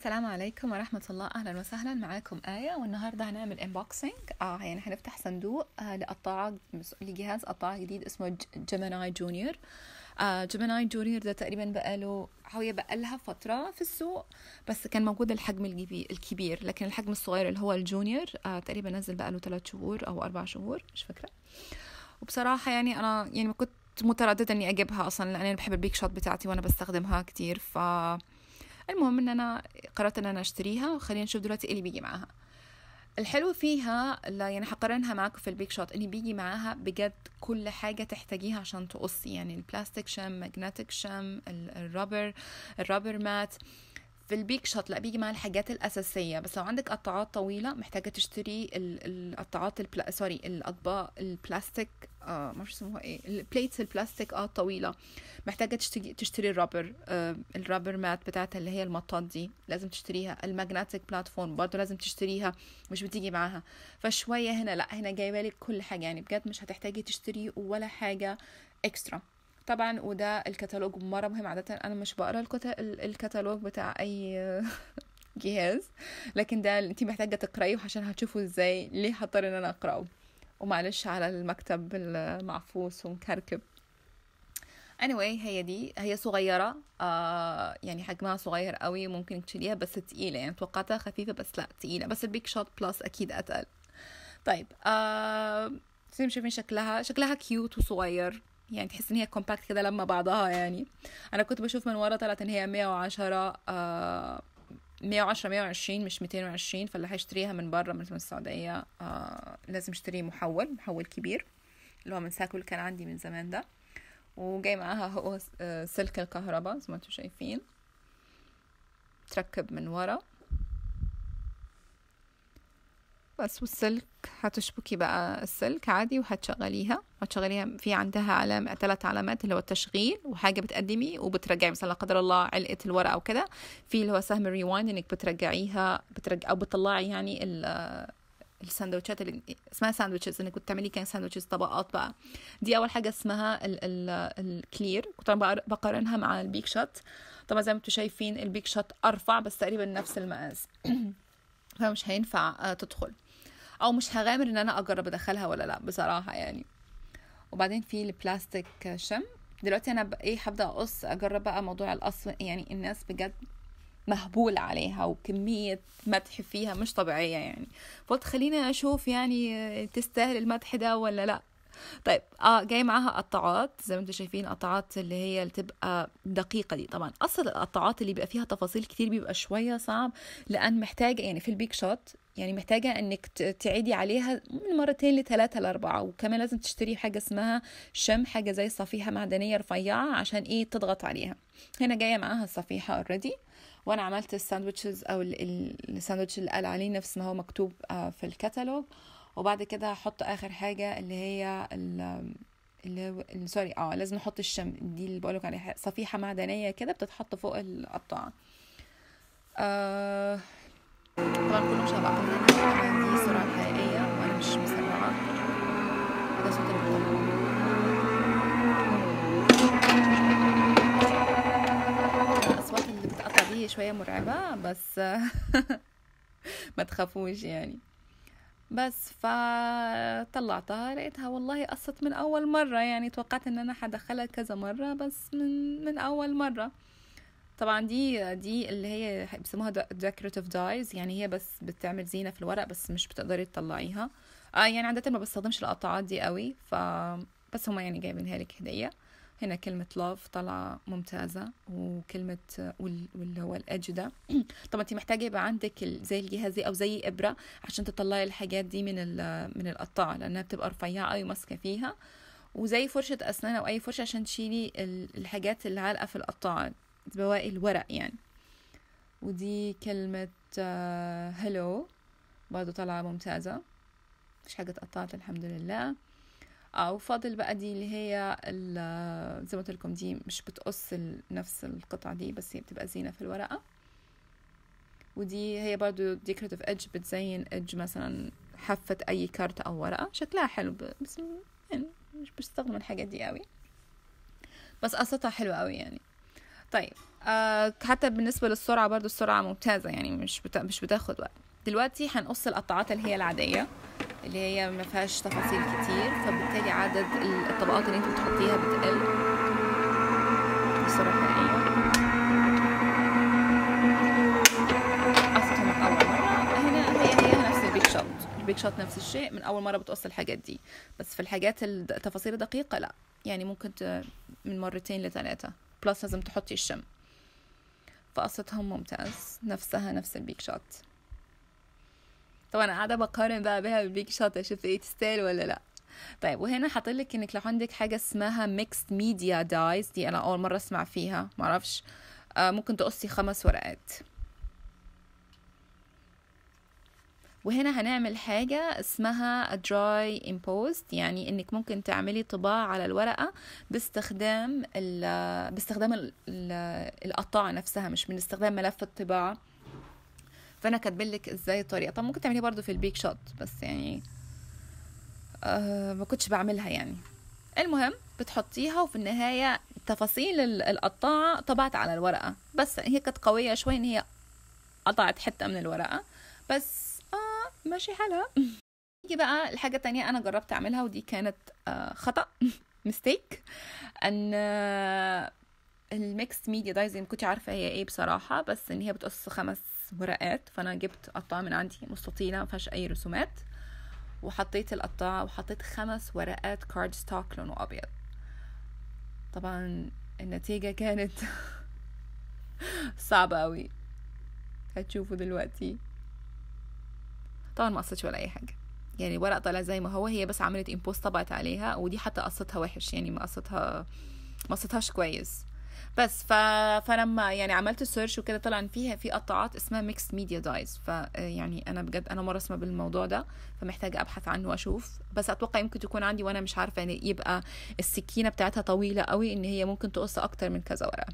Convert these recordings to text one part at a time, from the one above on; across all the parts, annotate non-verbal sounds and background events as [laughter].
السلام عليكم ورحمة الله أهلا وسهلا معاكم آية والنهاردة هنعمل انبوكسينج آه يعني هنفتح صندوق آه لقطاع لجهاز قطاع جديد اسمه جيميناي جونيور آه جيميناي جونيور ده تقريبا بقاله هو بقالها فترة في السوق بس كان موجود الحجم الكبير لكن الحجم الصغير اللي هو الجونيور آه تقريبا نزل بقاله ثلاث شهور أو أربع شهور مش فاكرة وبصراحة يعني أنا يعني كنت مترددة إني أجيبها أصلا لأن أنا بحب البيك شوت بتاعتي وأنا بستخدمها كتير ف المهم ان انا قررت ان انا اشتريها وخلينا نشوف دلوقتي ايه اللي بيجي معاها الحلو فيها لا يعني هقارنها معاكم في البيك شوت ان بيجي معاها بجد كل حاجه تحتاجيها عشان تقصي يعني البلاستيك شم ماجنتيك شم الرابر الرابر مات في البيك شوت لا بيجي مع الحاجات الاساسيه بس لو عندك قطعات طويله محتاجه تشتري القطعات البلا... سوري الاطباق البلاستيك آه ما اسمها ايه البليتس البلاستيك اه الطويله محتاجه تشتري تشتري الرابر آه الرابر مات بتاعتها اللي هي المطاط دي لازم تشتريها الماجنتيك بلاتفورم برضو لازم تشتريها مش بتيجي معاها فشويه هنا لا هنا جايبه لك كل حاجه يعني بجد مش هتحتاجي تشتري ولا حاجه اكسترا طبعا وده الكتالوج مره مهم عاده انا مش بقرا الكتالوج بتاع اي [laughs] جهاز لكن ده انت محتاجه تقرايه عشان هتشوفوا ازاي ليه هضطر ان انا اقراه ومعلش على المكتب المعفوس ومكركب anyway هي دي هي صغيرة آه يعني حجمها صغير قوي ممكن تشيليها بس تقيلة يعني توقعتها خفيفة بس لا تقيلة بس البيك شوت بلس أكيد أتقل طيب آه شايفين شكلها شكلها كيوت وصغير يعني تحس ان هي كومباكت كده لما بعضها يعني انا كنت بشوف من ورا طلعت ان هي 110 آه 110 120 مش 220 فاللي هيشتريها من بره مثلا من السعودية آه لازم يشتري محول محول كبير اللي هو من ساكو اللي كان عندي من زمان ده وجاي معاها هو آه، سلك الكهرباء زي ما انتم شايفين تركب من ورا بس والسلك هتشبكي بقى السلك عادي وهتشغليها هتشغليها في عندها علامة ثلاث علامات اللي هو التشغيل وحاجة بتقدمي وبترجعي مثلا لا قدر الله علقة الورقة أو كده في اللي هو سهم الريوايند إنك بترجعيها بترجع أو بتطلعي يعني الساندوتشات اللي اسمها ساندوتشز انك كنت تعملي كان ساندوتشز طبقات بقى دي اول حاجه اسمها الكلير كنت بقارنها مع البيك شوت طبعا زي ما انتم شايفين البيك شوت ارفع بس تقريبا نفس المقاس [clears throat] فمش هينفع آه، تدخل او مش هغامر ان انا اجرب ادخلها ولا لا بصراحه يعني وبعدين في البلاستيك شم دلوقتي انا ايه هبدا اقص اجرب بقى موضوع القص يعني الناس بجد مهبول عليها وكمية مدح فيها مش طبيعية يعني فقلت خليني أشوف يعني تستاهل المدح ده ولا لأ طيب اه جاي معاها قطاعات زي ما انتم شايفين قطاعات اللي هي اللي تبقى دقيقه دي طبعا اصل القطاعات اللي بيبقى فيها تفاصيل كتير بيبقى شويه صعب لان محتاجه يعني في البيك شوت يعني محتاجة انك تعيدي عليها من مرتين لثلاثة لأربعة وكمان لازم تشتري حاجة اسمها شم حاجة زي صفيحة معدنية رفيعة عشان ايه تضغط عليها هنا جاية معاها الصفيحة اوريدي وانا عملت الساندوتشز او الساندوتش اللي قال عليه نفس ما هو مكتوب آه، في الكتالوج وبعد كده هحط اخر حاجه اللي هي اللي سوري اه لازم نحط الشم دي اللي بقولك عليها صفيحه معدنيه كده بتتحط فوق القطعه آه طبعا كله مش هبقى دي السرعه الحقيقيه وانا مش مسرعه ده صوت البطاريه الاصوات اللي بتقطع دي شويه مرعبه بس [laughs] ما تخافوش يعني بس فطلعتها لقيتها والله قصت من اول مرة يعني توقعت ان انا هدخلها كذا مرة بس من من اول مرة طبعا دي دي اللي هي بيسموها decorative dyes يعني هي بس بتعمل زينة في الورق بس مش بتقدري تطلعيها آه يعني عادة ما بستخدمش القطعات دي قوي ف بس هما يعني جايبينها لك هدية هنا كلمة لاف طالعة ممتازة وكلمة واللي هو الأج ده [clears throat] طبعا انت محتاجة يبقى عندك زي الجهاز أو زي إبرة عشان تطلعي الحاجات دي من من القطاعة لأنها بتبقى رفيعة أوي ماسكة فيها وزي فرشة أسنان أو أي فرشة عشان تشيلي الحاجات اللي عالقة في القطاعة بواقي الورق يعني ودي كلمة هلو آه، برضو طالعة ممتازة مفيش حاجة اتقطعت الحمد لله او آه، فاضل بقى دي اللي هي آه، زي ما قلت لكم دي مش بتقص نفس القطعه دي بس هي بتبقى زينه في الورقه ودي هي برضو ديكوراتيف ايدج بتزين ايدج مثلا حفة اي كارت او ورقة شكلها حلو بس يعني مش بستخدم الحاجات دي قوي بس قصتها حلوة قوي يعني طيب آه حتى بالنسبة للسرعة برضو السرعة ممتازة يعني مش بتا... مش بتاخد وقت دلوقتي هنقص القطعات اللي هي العادية اللي هي ما فيهاش تفاصيل كتير فبالتالي عدد الطبقات اللي انت بتحطيها بتقل بصورة حقيقية يعني. قصتهم من اول مرة هي هي نفس البيك شوت البيك شوت نفس الشيء من اول مرة بتقص الحاجات دي بس في الحاجات التفاصيل الدقيقة لا يعني ممكن من مرتين لثلاثة بلس لازم تحطي الشم فقصتهم ممتاز نفسها نفس البيك شوت طبعا انا قاعده بقارن بقى بيها بالبيج شوت اشوف ايه تستاهل ولا لا طيب وهنا حاطلك انك لو عندك حاجه اسمها ميكس ميديا دايز دي انا اول مره اسمع فيها معرفش آه ممكن تقصي خمس ورقات وهنا هنعمل حاجة اسمها dry imposed يعني انك ممكن تعملي طباعة على الورقة باستخدام ال باستخدام القطاعة نفسها مش من استخدام ملف الطباعة فانا لك ازاي الطريقه طب ممكن تعمليها برضو في البيك شوت بس يعني أه ما كنتش بعملها يعني المهم بتحطيها وفي النهايه تفاصيل القطاعه طبعت على الورقه بس هي كانت قويه شويه ان هي قطعت حته من الورقه بس آه ماشي حالها [laughs] يجي بقى الحاجه التانية انا جربت اعملها ودي كانت آه خطا مستيك [laughs] ان آه، الميكس ميديا ما كنت عارفه هي ايه بصراحه بس ان هي بتقص خمس ورقات فانا جبت قطعه من عندي مستطيله ما فيهاش اي رسومات وحطيت القطاع وحطيت خمس ورقات كارد ستوك لونه أبيض طبعا النتيجة كانت [laughs] صعبة أوي هتشوفوا دلوقتي طبعا ما قصتش ولا أي حاجة يعني الورق طالع زي ما هو هي بس عملت امبوست طبعت عليها ودي حتى قصتها وحش يعني ما قصتها ما قصتهاش كويس بس ف... فلما يعني عملت سيرش وكده طلع ان فيها في قطاعات اسمها ميكس ميديا دايز فيعني انا بجد انا مرسمه بالموضوع ده فمحتاجه ابحث عنه واشوف بس اتوقع يمكن تكون عندي وانا مش عارفه يعني يبقى السكينه بتاعتها طويله قوي ان هي ممكن تقص اكتر من كذا ورقه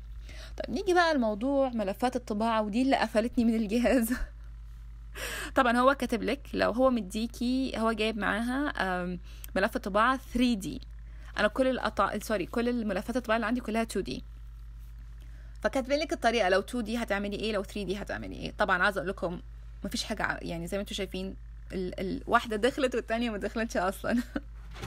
طب نيجي بقى لموضوع ملفات الطباعه ودي اللي قفلتني من الجهاز [laughs] طبعا هو كاتب لك لو هو مديكي هو جايب معاها ملف الطباعه 3 دي انا كل القطع سوري كل الملفات الطباعه اللي عندي كلها 2 دي فكاتبين لك الطريقه لو 2 دي هتعملي ايه لو 3 دي هتعملي ايه طبعا عايزه اقول لكم مفيش حاجه يعني زي ما انتم شايفين الواحده دخلت والتانيه ما دخلتش اصلا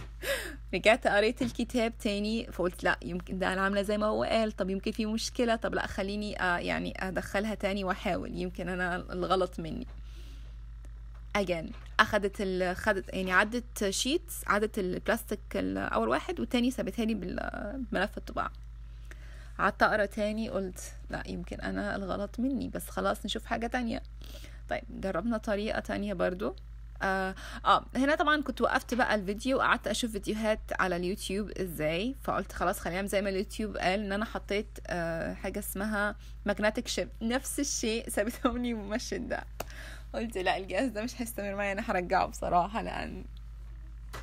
[laughs] رجعت قريت الكتاب تاني فقلت لا يمكن ده انا عامله زي ما هو قال طب يمكن في مشكله طب لا خليني آه يعني ادخلها تاني واحاول يمكن انا الغلط مني اجان اخدت ال... خدت يعني عدت شيتس عدت البلاستيك اول واحد والتاني سابتها لي بملف الطباعه قعدت اقرا تاني قلت لا يمكن انا الغلط مني بس خلاص نشوف حاجه تانية طيب جربنا طريقه تانية برضو آه, اه هنا طبعا كنت وقفت بقى الفيديو وقعدت اشوف فيديوهات على اليوتيوب ازاي فقلت خلاص خلينا زي ما اليوتيوب قال ان انا حطيت آه حاجه اسمها ماجنتيك شيب نفس الشيء [laughs] سابتهم لي ده قلت لا الجهاز ده مش هيستمر معايا انا هرجعه بصراحه لان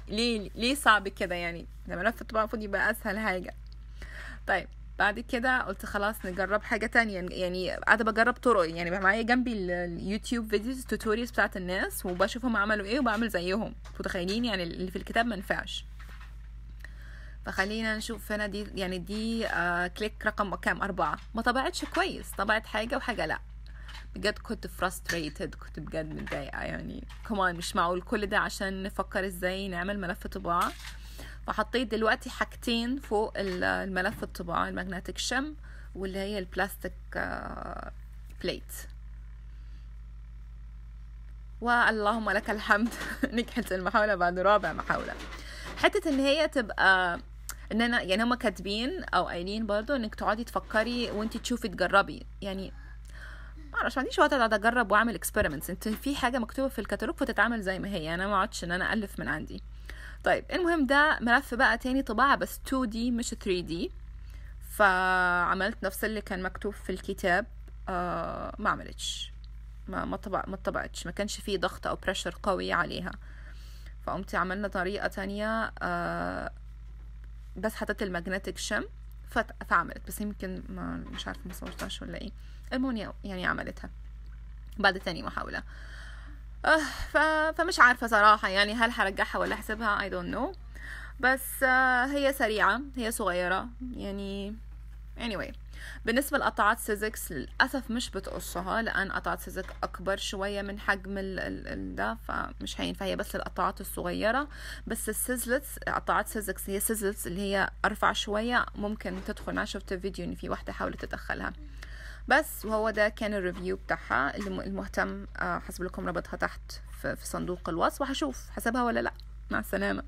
ليه ليه صعب كده يعني لفت بقى المفروض يبقى اسهل حاجه طيب بعد كده قلت خلاص نجرب حاجة تانية يعني قاعدة بجرب طرق يعني معايا جنبي اليوتيوب فيديوز توتوريالز بتاعت الناس وبشوفهم عملوا ايه وبعمل زيهم متخيلين يعني اللي في الكتاب منفعش فخلينا نشوف هنا دي يعني دي آه كليك رقم كام أربعة ما طبعتش كويس طبعت حاجة وحاجة لأ بجد كنت فرستريتد كنت بجد متضايقة يعني كمان مش معقول كل ده عشان نفكر ازاي نعمل ملف طباعة فحطيت دلوقتي حاجتين فوق الملف الطباعة الماجنتيك شم واللي هي البلاستيك بليت آه، واللهم لك الحمد [laughs] نجحت المحاولة بعد رابع محاولة حتة ان هي تبقى ان انا يعني هما كاتبين او قايلين برضو انك تقعدي تفكري وانت تشوفي تجربي يعني معرفش ما عنديش وقت اقعد اجرب واعمل اكسبيرمنتس انت في حاجه مكتوبه في الكتالوج فتتعمل زي ما هي يعني انا ما اقعدش ان انا الف من عندي طيب المهم ده ملف بقى تاني طباعة بس 2D مش 3D فعملت نفس اللي كان مكتوب في الكتاب آه ما عملتش ما ما طبع ما طبعتش ما كانش فيه ضغط او بريشر قوي عليها فقمت عملنا طريقة تانية آه بس حطيت الماجنتيك شم فعملت بس يمكن ما مش عارفة ما صورتهاش ولا ايه المهم يعني عملتها بعد تاني محاولة آه أه فمش عارفة صراحة يعني هل هرجعها ولا احسبها I don't know بس آه، هي سريعة هي صغيرة يعني anyway بالنسبة لقطعات سيزكس للأسف مش بتقصها لأن قطعات سيزك أكبر شوية من حجم ال ال ده فمش هينفع هي بس القطعات الصغيرة بس السيزلتس قطعات سيزكس هي سيزلتس اللي هي أرفع شوية ممكن تدخل أنا شفت فيديو إن في واحدة حاولت تدخلها بس وهو ده كان الريفيو بتاعها اللي المهتم آه، حسب لكم رابطها تحت في صندوق الوصف وهشوف حسبها ولا لا مع السلامه